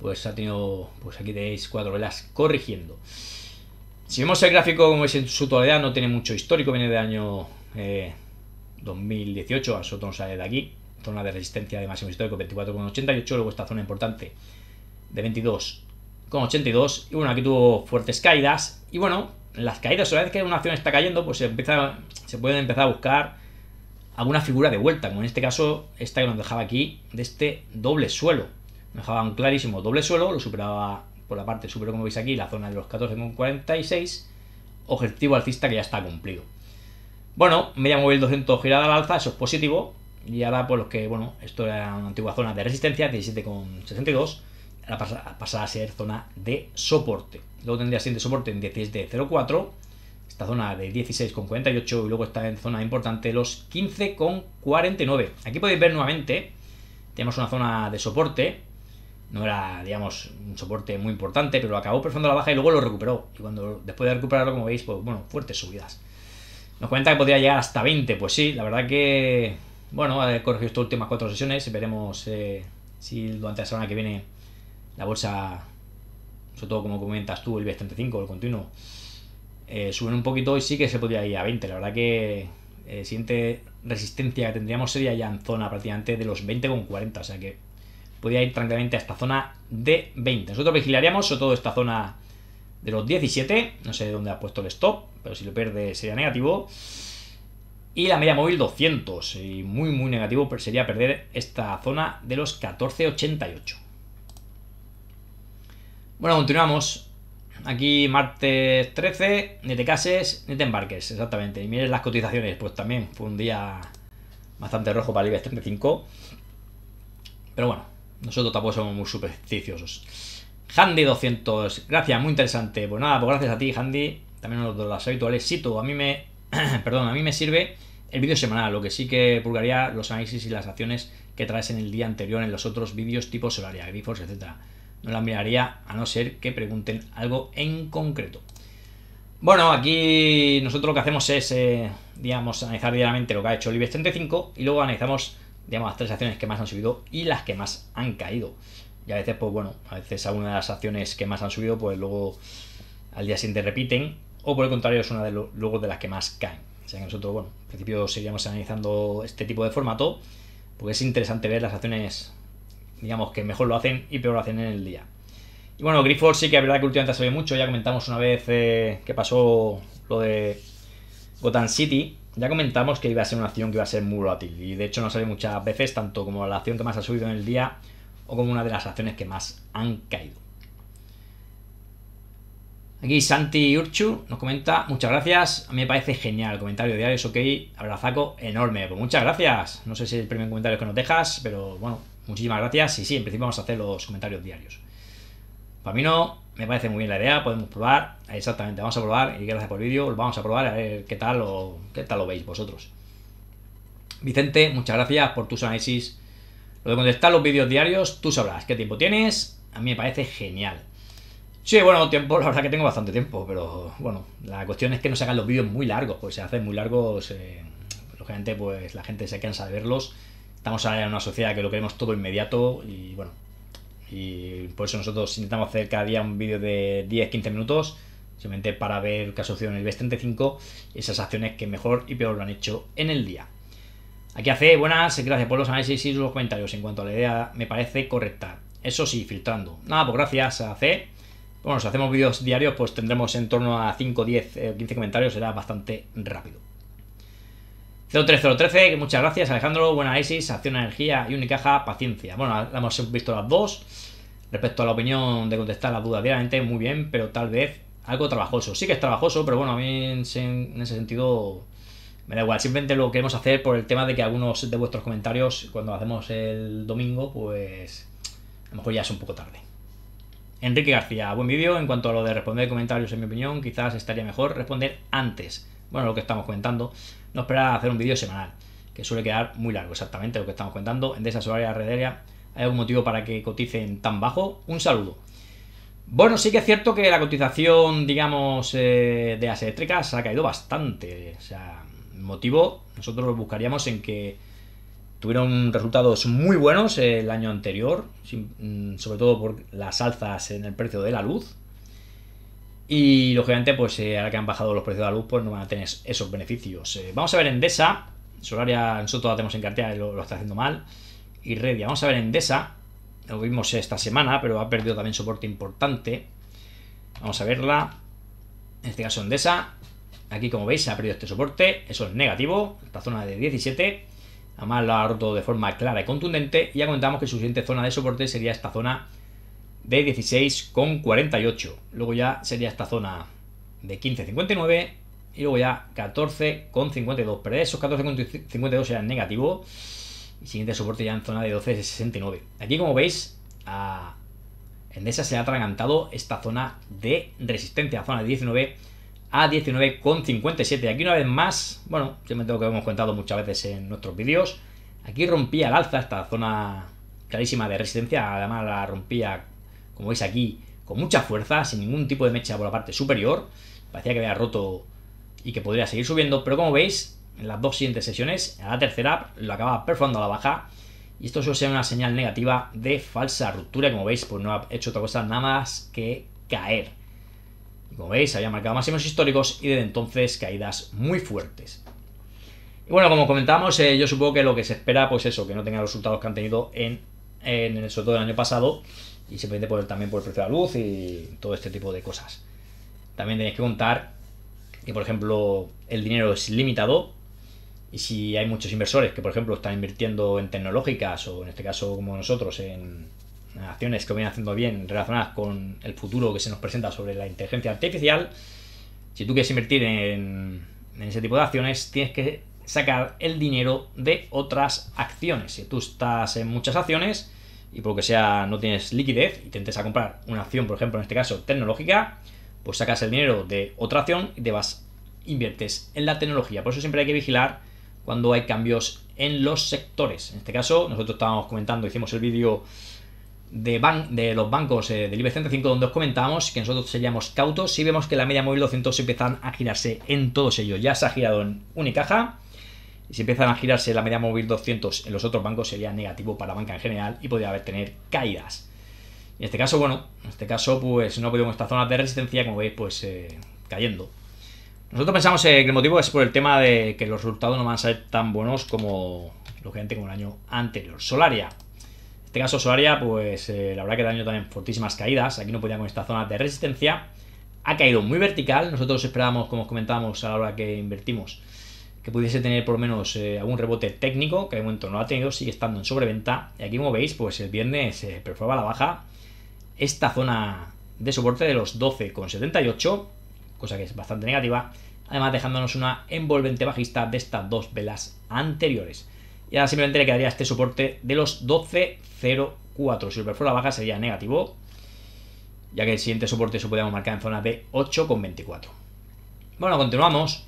S1: pues ha tenido, pues aquí tenéis cuatro velas corrigiendo. Si vemos el gráfico como es en su totalidad, no tiene mucho histórico, viene del año 2018, eh, a nosotros nos sale de aquí, zona de resistencia de máximo histórico 24,88, luego esta zona importante de 22,82 y bueno, aquí tuvo fuertes caídas y bueno, las caídas, a vez que una acción está cayendo, pues se, empieza, se pueden empezar a buscar alguna figura de vuelta, como en este caso esta que nos dejaba aquí de este doble suelo, nos dejaba un clarísimo doble suelo, lo superaba por la parte superior, como veis aquí, la zona de los 14,46, objetivo alcista que ya está cumplido. Bueno, media móvil 200 girada al alza, eso es positivo, y ahora pues los que, bueno, esto era una antigua zona de resistencia, 17,62, ahora pasa, pasará a ser zona de soporte. Luego tendría siguiente soporte en 16 de esta zona de 16,48 y luego está en zona importante los 15,49. Aquí podéis ver nuevamente, tenemos una zona de soporte no era, digamos, un soporte muy importante, pero lo acabó perfilando la baja y luego lo recuperó. Y cuando después de recuperarlo, como veis, pues bueno, fuertes subidas. Nos cuenta que podría llegar hasta 20, pues sí, la verdad que, bueno, ha corregido estas últimas cuatro sesiones, veremos eh, si durante la semana que viene la bolsa, sobre todo como comentas tú, el b 35, el continuo, eh, suben un poquito y sí que se podría ir a 20, la verdad que eh, siguiente resistencia que tendríamos sería ya en zona prácticamente de los 20 con 40, o sea que podía ir tranquilamente a esta zona de 20. Nosotros vigilaríamos sobre todo esta zona de los 17. No sé dónde ha puesto el stop, pero si lo pierde sería negativo. Y la media móvil 200. Y muy, muy negativo pero sería perder esta zona de los 14,88. Bueno, continuamos. Aquí martes 13, ni te cases, ni te embarques, exactamente. Y miren las cotizaciones, pues también fue un día bastante rojo para el IBEX 35. Pero bueno, nosotros tampoco somos muy supersticiosos. Handy 200, gracias, muy interesante. Pues nada, pues gracias a ti, Handy. También a los, las habituales. tú a mí me. [CLEARS THROAT] perdón, a mí me sirve el vídeo semanal, lo que sí que pulgaría los análisis y las acciones que traes en el día anterior en los otros vídeos tipo Solaria, Grifos, etc. No la miraría a no ser que pregunten algo en concreto. Bueno, aquí nosotros lo que hacemos es, eh, digamos, analizar diariamente lo que ha hecho el IBEX 35 y luego analizamos digamos, las tres acciones que más han subido y las que más han caído. Y a veces, pues bueno, a veces alguna de las acciones que más han subido, pues luego al día siguiente repiten, o por el contrario, es una de luego de las que más caen. O sea que nosotros, bueno, en principio seguiríamos analizando este tipo de formato, porque es interesante ver las acciones, digamos, que mejor lo hacen y peor lo hacen en el día. Y bueno, Grifold sí que es verdad que últimamente se mucho, ya comentamos una vez eh, que pasó lo de Gotham City, ya comentamos que iba a ser una acción que iba a ser muy volátil y de hecho no sale muchas veces, tanto como la acción que más ha subido en el día o como una de las acciones que más han caído. Aquí Santi Urchu nos comenta, muchas gracias, a mí me parece genial, comentario diario es ok, abrazaco enorme, pues muchas gracias, no sé si es el primer comentario que nos dejas, pero bueno, muchísimas gracias y sí, en principio vamos a hacer los comentarios diarios. Para mí no me parece muy bien la idea, podemos probar, exactamente, vamos a probar, y gracias por el vídeo, vamos a probar a ver qué tal, o, qué tal lo veis vosotros. Vicente, muchas gracias por tus análisis. Lo de contestar los vídeos diarios, tú sabrás qué tiempo tienes, a mí me parece genial. Sí, bueno, tiempo, la verdad que tengo bastante tiempo, pero bueno, la cuestión es que no se hagan los vídeos muy largos, pues se hacen muy largos, eh, lógicamente pues la gente se cansa de verlos, estamos ahora en una sociedad que lo queremos todo inmediato y bueno, y por eso nosotros intentamos hacer cada día un vídeo de 10-15 minutos, simplemente para ver qué ha sucedido en el bes 35 esas acciones que mejor y peor lo han hecho en el día. Aquí hace buenas, gracias por los análisis y los comentarios. En cuanto a la idea, me parece correcta. Eso sí, filtrando. Nada, pues gracias a C. Bueno, si hacemos vídeos diarios, pues tendremos en torno a 5, 10, 15 comentarios, será bastante rápido. 03013, muchas gracias, Alejandro. buena análisis, acción energía y unicaja, paciencia. Bueno, hemos visto las dos. Respecto a la opinión de contestar las dudas diariamente, muy bien, pero tal vez algo trabajoso. Sí que es trabajoso, pero bueno, a mí en, ese sentido me da igual. Simplemente lo queremos hacer por el tema de que algunos de vuestros comentarios, cuando hacemos el domingo, pues a lo mejor ya es un poco tarde. Enrique García, buen vídeo. En cuanto a lo de responder comentarios, en mi opinión, quizás estaría mejor responder antes. Bueno, lo que estamos comentando no esperar hacer un vídeo semanal, que suele quedar muy largo, exactamente lo que estamos contando. esa Solar de rederia ¿hay algún motivo para que coticen tan bajo? Un saludo. Bueno, sí que es cierto que la cotización, digamos, eh, de las eléctricas ha caído bastante. O sea, motivo, nosotros lo buscaríamos en que tuvieron resultados muy buenos el año anterior, mm, sobre todo por las alzas en el precio de la luz, y lógicamente, pues eh, ahora que han bajado los precios de la luz, pues no van a tener esos beneficios. Eh, vamos a ver Endesa. Solaria, nosotros la tenemos en cartera, lo, lo está haciendo mal. Y Redia, vamos a ver Endesa. Lo vimos esta semana, pero ha perdido también soporte importante. Vamos a verla. En este caso Endesa. Aquí como veis se ha perdido este soporte. Eso es negativo. Esta zona de 17. Además lo ha roto de forma clara y contundente. Y ya comentamos que su siguiente zona de soporte sería esta zona de 16,48. Luego ya sería esta zona de 15,59 y luego ya 14,52. Pero esos 14,52 serían negativo. Y siguiente soporte ya en zona de 12,69. Aquí como veis, en esa se ha atragantado esta zona de resistencia, zona de 19 a 19,57. Aquí una vez más, bueno, me tengo que hemos contado muchas veces en nuestros vídeos, aquí rompía el alza esta zona clarísima de resistencia, además la rompía como veis aquí, con mucha fuerza, sin ningún tipo de mecha por la parte superior. Parecía que había roto y que podría seguir subiendo, pero como veis, en las dos siguientes sesiones, a la tercera lo acaba perforando a la baja. Y esto suele ser una señal negativa de falsa ruptura. Como veis, pues no ha hecho otra cosa nada más que caer. como veis, había marcado máximos históricos y desde entonces caídas muy fuertes. Y bueno, como comentábamos, eh, yo supongo que lo que se espera, pues eso, que no tenga los resultados que han tenido en, el sobre del año pasado y simplemente también por el precio de la luz y todo este tipo de cosas. También tenéis que contar que, por ejemplo, el dinero es limitado y si hay muchos inversores que, por ejemplo, están invirtiendo en tecnológicas o, en este caso, como nosotros, en acciones que vienen haciendo bien relacionadas con el futuro que se nos presenta sobre la inteligencia artificial, si tú quieres invertir en, en ese tipo de acciones, tienes que sacar el dinero de otras acciones. Si tú estás en muchas acciones, y por lo que sea no tienes liquidez y te a comprar una acción, por ejemplo, en este caso tecnológica, pues sacas el dinero de otra acción y te vas, inviertes en la tecnología. Por eso siempre hay que vigilar cuando hay cambios en los sectores. En este caso, nosotros estábamos comentando, hicimos el vídeo de, de los bancos eh, del IBEX 35 donde os comentábamos que nosotros seríamos cautos si vemos que la media móvil 200 empiezan a girarse en todos ellos. Ya se ha girado en Unicaja, y si empiezan a girarse la media móvil 200 en los otros bancos sería negativo para la banca en general y podría haber tener caídas. En este caso, bueno, en este caso pues no con estas zonas de resistencia, como veis, pues eh, cayendo. Nosotros pensamos que el motivo es por el tema de que los resultados no van a ser tan buenos como, lógicamente, como el año anterior. Solaria. En este caso, Solaria, pues eh, la verdad que el año también fortísimas caídas. Aquí no podía con esta zona de resistencia. Ha caído muy vertical. Nosotros esperábamos, como os comentábamos a la hora que invertimos, que pudiese tener por lo menos eh, algún rebote técnico, que de momento no ha tenido, sigue estando en sobreventa. Y aquí como veis, pues el viernes se eh, perforaba la baja esta zona de soporte de los 12,78, cosa que es bastante negativa, además dejándonos una envolvente bajista de estas dos velas anteriores. Y ahora simplemente le quedaría este soporte de los 12,04. Si el la baja sería negativo, ya que el siguiente soporte se podríamos marcar en zona de 8,24. Bueno, continuamos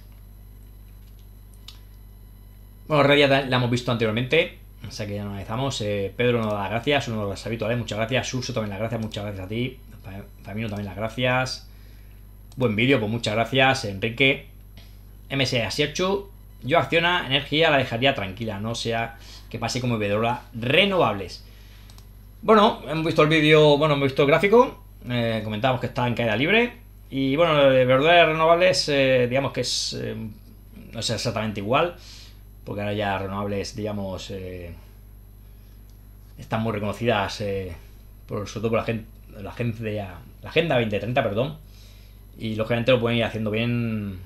S1: bueno, ya la hemos visto anteriormente, o sea que ya nos analizamos. Eh, Pedro nos da las gracias, uno de los habituales, muchas gracias. Suso también las gracias, muchas gracias a ti. Famino también las gracias. Buen vídeo, pues muchas gracias, Enrique. MSA Sierchu, yo acciona energía, la dejaría tranquila, no sea que pase como bebedora renovables. Bueno, hemos visto el vídeo, bueno, hemos visto el gráfico, eh, comentábamos que está en caída libre. Y bueno, de renovables, eh, digamos que es. Eh, no es exactamente igual porque ahora ya renovables, digamos, eh, están muy reconocidas, eh, por, sobre todo por la, gente, la, la Agenda 2030, perdón, y lógicamente lo pueden ir haciendo bien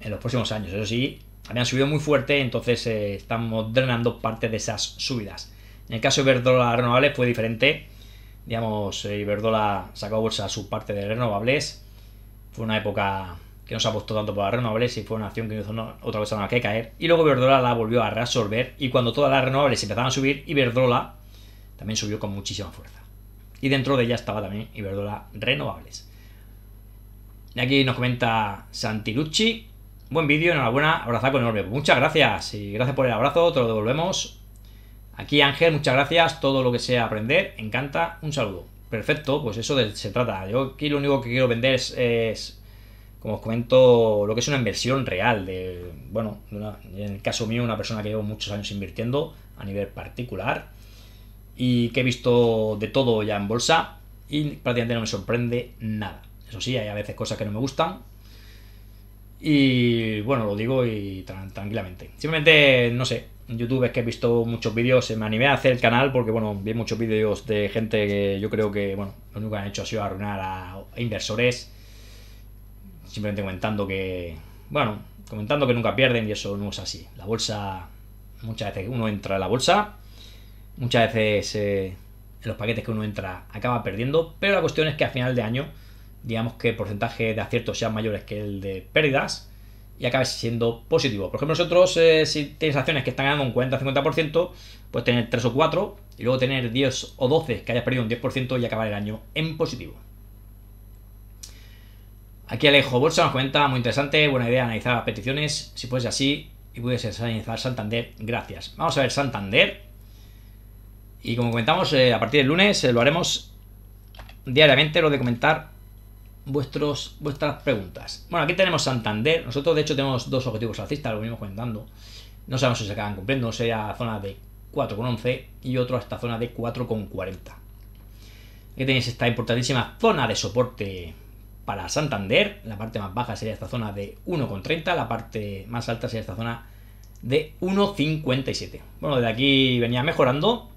S1: en los próximos años. Eso sí, habían subido muy fuerte, entonces eh, estamos drenando parte de esas subidas. En el caso de Iberdrola Renovables fue diferente. Digamos, Iberdrola sacó bolsa su parte de renovables. Fue una época que no se apostó tanto por las renovables y fue una acción que hizo otra cosa nada que caer. Y luego Verdola la volvió a reabsorber y cuando todas las renovables empezaban a subir, Iberdrola también subió con muchísima fuerza. Y dentro de ella estaba también Iberdrola Renovables. Y aquí nos comenta Santilucci Buen vídeo, enhorabuena, con enorme. Pues muchas gracias y gracias por el abrazo, te lo devolvemos. Aquí Ángel, muchas gracias, todo lo que sea aprender, encanta, un saludo. Perfecto, pues eso se trata. Yo aquí lo único que quiero vender es como os comento, lo que es una inversión real de, bueno, en el caso mío, una persona que llevo muchos años invirtiendo a nivel particular y que he visto de todo ya en bolsa y prácticamente no me sorprende nada. Eso sí, hay a veces cosas que no me gustan y bueno, lo digo y tranquilamente. Simplemente, no sé, en YouTube es que he visto muchos vídeos, eh, me animé a hacer el canal porque, bueno, vi muchos vídeos de gente que yo creo que, bueno, lo único que han hecho ha sido arruinar a inversores simplemente comentando que, bueno, comentando que nunca pierden y eso no es así. La bolsa, muchas veces uno entra en la bolsa, muchas veces eh, en los paquetes que uno entra acaba perdiendo, pero la cuestión es que a final de año, digamos que el porcentaje de aciertos sean mayores que el de pérdidas y acabes siendo positivo. Por ejemplo, nosotros, eh, si tienes acciones que están ganando un 40-50%, puedes tener tres o cuatro y luego tener 10 o 12 que hayas perdido un 10% y acabar el año en positivo. Aquí Alejo Bolsa nos cuenta muy interesante, buena idea analizar las peticiones, si fuese así y pudiese analizar Santander, gracias. Vamos a ver Santander. Y como comentamos, eh, a partir del lunes eh, lo haremos diariamente, lo de comentar vuestros, vuestras preguntas. Bueno, aquí tenemos Santander. Nosotros, de hecho, tenemos dos objetivos alcistas, lo venimos comentando. No sabemos si se acaban cumpliendo. Sería zona de 4,11 y otro hasta zona de 4,40. Aquí tenéis esta importantísima zona de soporte para Santander, la parte más baja sería esta zona de 1,30, la parte más alta sería esta zona de 1,57. Bueno, desde aquí venía mejorando.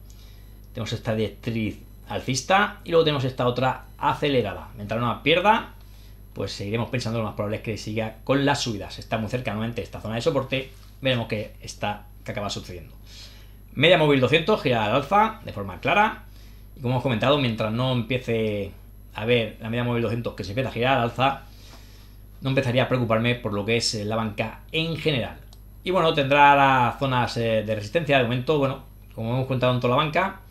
S1: Tenemos esta directriz alcista y luego tenemos esta otra acelerada. Mientras no pierda, pues seguiremos pensando lo más probable es que siga con las subidas. Está muy cerca nuevamente esta zona de soporte, veremos qué está que acaba sucediendo. Media móvil 200 girada al alza de forma clara y como hemos comentado, mientras no empiece a ver la media móvil 200 que se empieza a girar al alza, no empezaría a preocuparme por lo que es eh, la banca en general. Y bueno, tendrá las zonas eh, de resistencia. De momento, bueno, como hemos contado en toda la banca,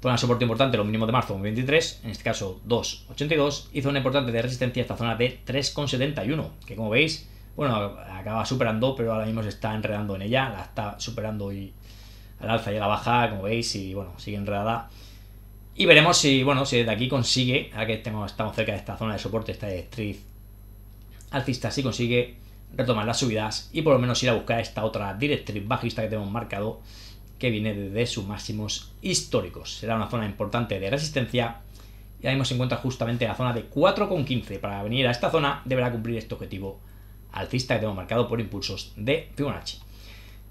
S1: zona de soporte importante, los mínimos de marzo, 23, en este caso 2,82, y zona importante de resistencia, esta zona de 3,71, que como veis, bueno, acaba superando, pero ahora mismo se está enredando en ella, la está superando y al alza y a la baja, como veis, y bueno, sigue enredada. Y veremos si, bueno, si desde aquí consigue, ahora que estamos cerca de esta zona de soporte, esta directriz alcista, si consigue retomar las subidas y por lo menos ir a buscar esta otra directriz bajista que tenemos marcado que viene desde sus máximos históricos. Será una zona importante de resistencia y ahí nos se encuentra justamente la zona de 4,15. Para venir a esta zona deberá cumplir este objetivo alcista que tenemos marcado por impulsos de Fibonacci.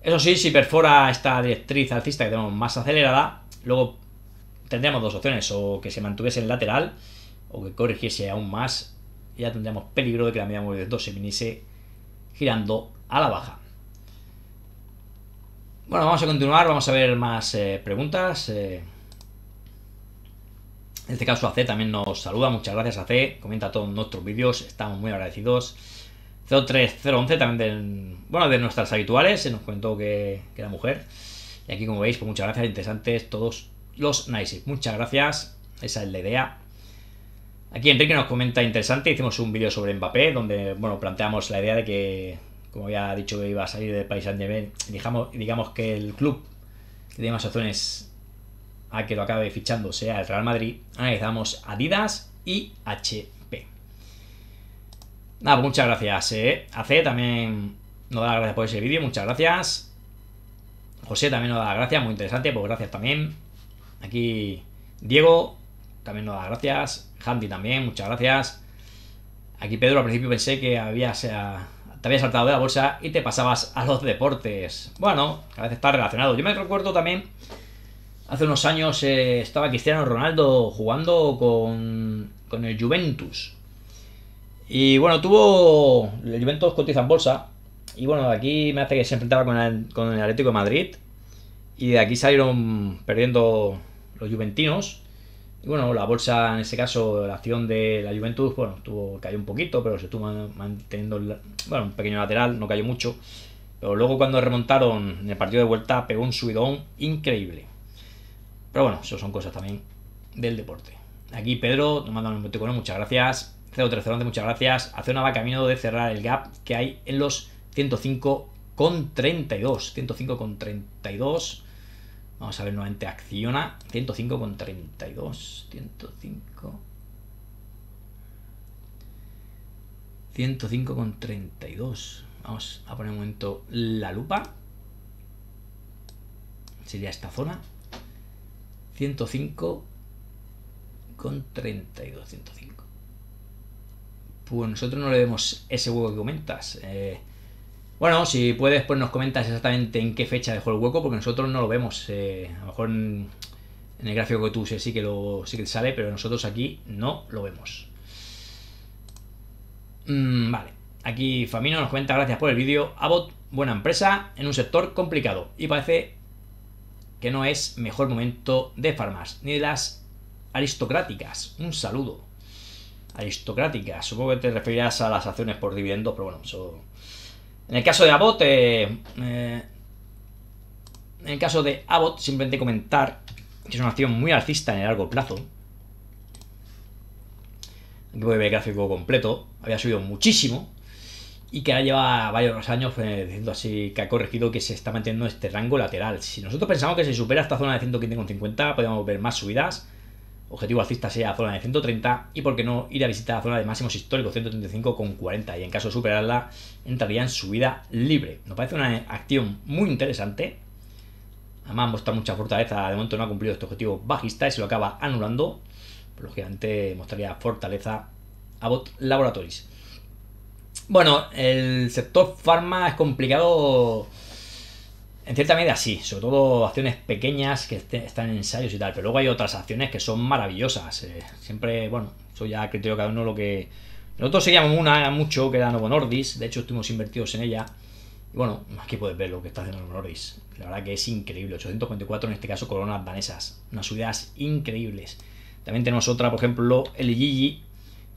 S1: Eso sí, si perfora esta directriz alcista que tenemos más acelerada, luego tendríamos dos opciones, o que se mantuviese en lateral, o que corrigiese aún más, y ya tendríamos peligro de que la media móvil de 2 se viniese girando a la baja. Bueno, vamos a continuar, vamos a ver más eh, preguntas. Eh. en este caso, AC también nos saluda, muchas gracias AC, comenta todos nuestros vídeos, estamos muy agradecidos. 03011 también de, bueno, de nuestras habituales, se nos comentó que, que era mujer. Y aquí, como veis, pues muchas gracias, interesantes todos los Nice. Muchas gracias, esa es la idea. Aquí Enrique nos comenta interesante, hicimos un vídeo sobre Mbappé, donde bueno, planteamos la idea de que, como había dicho, que iba a salir del país Saint-Germain, digamos, que el club que tiene más opciones a que lo acabe fichando sea el Real Madrid, analizamos Adidas y HP. Nada, pues muchas gracias. Eh. AC también nos da las gracias por ese vídeo, muchas gracias. José también nos da las gracias, muy interesante, pues gracias también. Aquí Diego también nos da gracias. Handy también, muchas gracias. Aquí Pedro, al principio pensé que había, te habías saltado de la bolsa y te pasabas a los deportes. Bueno, a veces está relacionado. Yo me recuerdo también, hace unos años eh, estaba Cristiano Ronaldo jugando con, el Juventus. Y bueno, tuvo. El Juventus cotiza en bolsa. Y bueno, aquí me hace que se enfrentaba con el, con el Atlético de Madrid. Y de aquí salieron perdiendo los juventinos. Y bueno, la bolsa, en ese caso, la acción de la Juventud, bueno, cayó un poquito, pero se estuvo manteniendo, bueno, un pequeño lateral, no cayó mucho. Pero luego cuando remontaron en el partido de vuelta, pegó un subidón increíble. Pero bueno, eso son cosas también del deporte. Aquí Pedro nos manda un muchas gracias. 01311, muchas gracias. Hace va camino de cerrar el gap que hay en los 105,32 105,32 Vamos a ver nuevamente, acciona 105,32, 105... 105,32. Vamos a poner un momento la lupa. Sería esta zona. 105 con 32, 105. Pues nosotros no le vemos ese huevo que comentas. Eh, bueno, si puedes, pues nos comentas exactamente en qué fecha dejó el hueco, porque nosotros no lo vemos. Eh, a lo mejor en, el gráfico que tú uses sí que, lo, sí que sale, pero nosotros aquí no lo vemos. Mm, vale, aquí Famino nos comenta gracias por el vídeo. Abot, buena empresa en un sector complicado y parece que no es mejor momento de farmas, ni de las aristocráticas. Un saludo. Aristocráticas, supongo que te referirás a las acciones por dividendos, pero bueno, eso en el caso de Abbott, eh, eh, en el caso de Abbott, simplemente comentar que es una acción muy alcista en el largo plazo. Aquí puede ver el gráfico completo, había subido muchísimo y que ahora lleva varios años pues, diciendo así que ha corregido que se está manteniendo este rango lateral. Si nosotros pensamos que se supera esta zona de 115,50, podemos ver más subidas objetivo alcista sea zona de 130 y por qué no ir a visitar la zona de máximos históricos 135 con 40 y en caso de superarla entraría en subida libre. Nos parece una acción muy interesante. Además mostrar mucha fortaleza, de momento no ha cumplido este objetivo bajista y se lo acaba anulando. lógicamente mostraría fortaleza a Bot Laboratories. Bueno, el sector farma es complicado en cierta medida sí, sobre todo acciones pequeñas que este, están en ensayos y tal, pero luego hay otras acciones que son maravillosas. Eh, siempre, bueno, eso ya criterio cada uno lo que... Nosotros seguíamos una mucho, que era Novo Nordis, de hecho estuvimos invertidos en ella. Y bueno, aquí puedes ver lo que está haciendo Novo La verdad que es increíble, 844 en este caso coronas danesas, unas subidas increíbles. También tenemos otra, por ejemplo, el Gigi,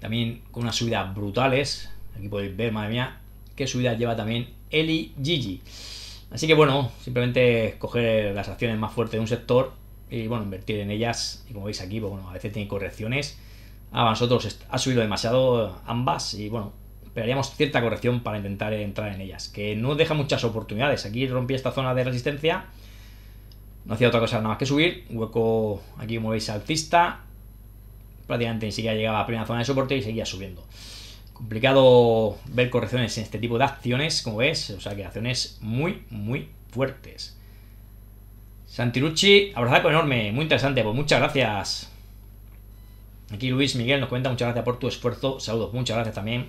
S1: también con unas subidas brutales. Aquí podéis ver, madre mía, qué subidas lleva también Eli Gigi. Así que bueno, simplemente coger las acciones más fuertes de un sector y bueno, invertir en ellas. Y como veis aquí, pues, bueno, a veces tiene correcciones. A ah, nosotros ha subido demasiado ambas y bueno, esperaríamos cierta corrección para intentar entrar en ellas, que no deja muchas oportunidades. Aquí rompí esta zona de resistencia, no hacía otra cosa nada más que subir, hueco aquí como veis alcista, prácticamente ni siquiera llegaba a la primera zona de soporte y seguía subiendo. Complicado ver correcciones en este tipo de acciones, como ves, o sea que acciones muy, muy fuertes. Santirucci, abrazaco enorme, muy interesante, pues muchas gracias. Aquí Luis Miguel nos cuenta, muchas gracias por tu esfuerzo, saludos, muchas gracias también.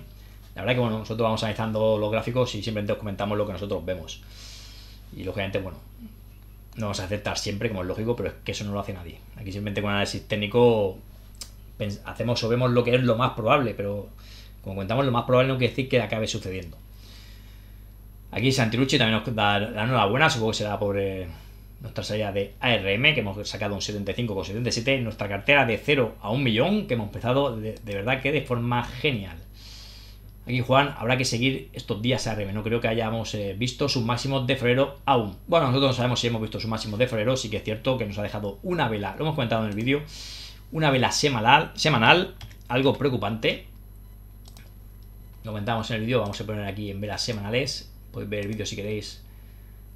S1: La verdad que bueno, nosotros vamos analizando los gráficos y simplemente os comentamos lo que nosotros vemos. Y lógicamente, bueno, no vamos a aceptar siempre, como es lógico, pero es que eso no lo hace nadie. Aquí simplemente con análisis técnico hacemos o vemos lo que es lo más probable, pero como comentamos lo más probable no quiere decir que acabe sucediendo. Aquí Santirucci también nos da la buena supongo que será por eh, nuestra salida de ARM, que hemos sacado un 75,77, nuestra cartera de 0 a 1 millón, que hemos empezado de, verdad que de forma genial. Aquí Juan, habrá que seguir estos días ARM. No creo que hayamos eh, visto sus máximos de febrero aún. Bueno, nosotros no sabemos si hemos visto sus máximos de febrero. Sí que es cierto que nos ha dejado una vela, lo hemos comentado en el vídeo, una vela semanal, semanal algo preocupante comentamos comentábamos en el vídeo, vamos a poner aquí en velas semanales, podéis ver el vídeo si queréis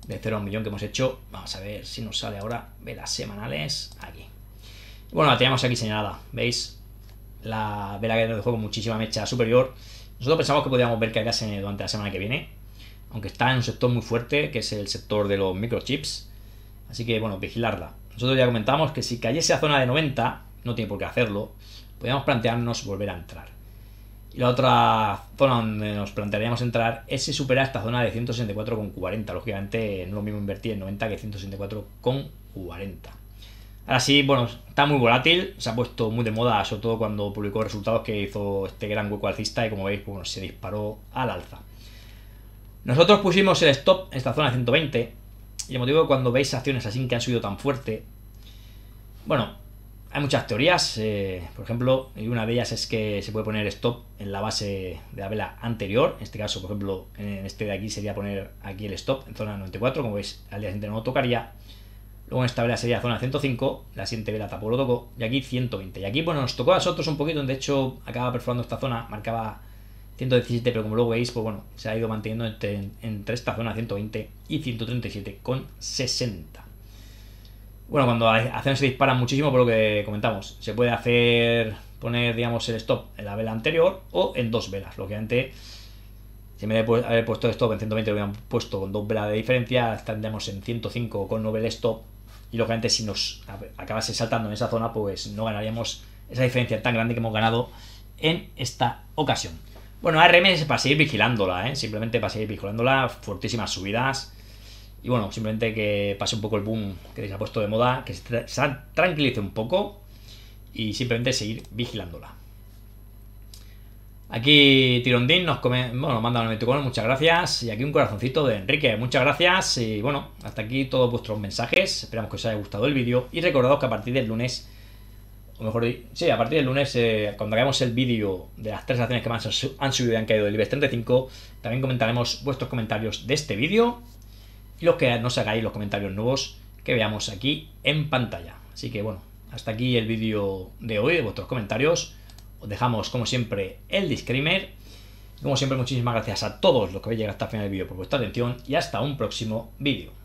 S1: de 0 a un millón que hemos hecho, vamos a ver si nos sale ahora velas semanales, aquí. Bueno, la tenemos aquí señalada, ¿veis? La vela que nos dejó con muchísima mecha superior. Nosotros pensamos que podíamos ver que caídas durante la semana que viene, aunque está en un sector muy fuerte, que es el sector de los microchips. Así que, bueno, vigilarla. Nosotros ya comentamos que si cayese a zona de 90, no tiene por qué hacerlo, podríamos plantearnos volver a entrar. Y la otra zona donde nos plantearíamos entrar es si supera esta zona de 164,40. Lógicamente no lo mismo invertir en 90 que 164,40. Ahora sí, bueno, está muy volátil, se ha puesto muy de moda, sobre todo cuando publicó resultados que hizo este gran hueco alcista y como veis, pues, bueno, se disparó al alza. Nosotros pusimos el stop en esta zona de 120 y el motivo que cuando veis acciones así que han subido tan fuerte, bueno, hay muchas teorías, eh, por ejemplo, y una de ellas es que se puede poner stop en la base de la vela anterior. En este caso, por ejemplo, en este de aquí sería poner aquí el stop en zona 94, como veis, al día siguiente no tocaría. Luego en esta vela sería zona 105, la siguiente vela tampoco lo tocó, y aquí 120. Y aquí, bueno, nos tocó a nosotros un poquito, de hecho, acaba perforando esta zona, marcaba 117, pero como luego veis, pues bueno, se ha ido manteniendo entre, entre esta zona 120 y 137 con 60. Bueno, cuando hacemos se dispara muchísimo, por lo que comentamos, se puede hacer poner, digamos, el stop en la vela anterior o en dos velas. Lo que si me he puesto el stop en 120, lo hubieran puesto con dos velas de diferencia, estaríamos en 105 con 9 el stop. Y lógicamente, si nos acabase saltando en esa zona, pues no ganaríamos esa diferencia tan grande que hemos ganado en esta ocasión. Bueno, ARM es para seguir vigilándola, ¿eh? simplemente para seguir vigilándola, fortísimas subidas y bueno, simplemente que pase un poco el boom que se ha puesto de moda, que se, tranquilice un poco y simplemente seguir vigilándola. Aquí Tirondín nos, come, bueno, manda un muchas gracias. Y aquí un corazoncito de Enrique, muchas gracias. Y bueno, hasta aquí todos vuestros mensajes. Esperamos que os haya gustado el vídeo. Y recordados que a partir del lunes, o mejor, sí, a partir del lunes, eh, cuando hagamos el vídeo de las tres acciones que más han subido y han caído del IBEX 35, también comentaremos vuestros comentarios de este vídeo y los que nos hagáis los comentarios nuevos que veamos aquí en pantalla. Así que bueno, hasta aquí el vídeo de hoy, de vuestros comentarios. Os dejamos como siempre el disclaimer. Como siempre, muchísimas gracias a todos los que habéis llegado hasta el final del vídeo por vuestra atención y hasta un próximo vídeo.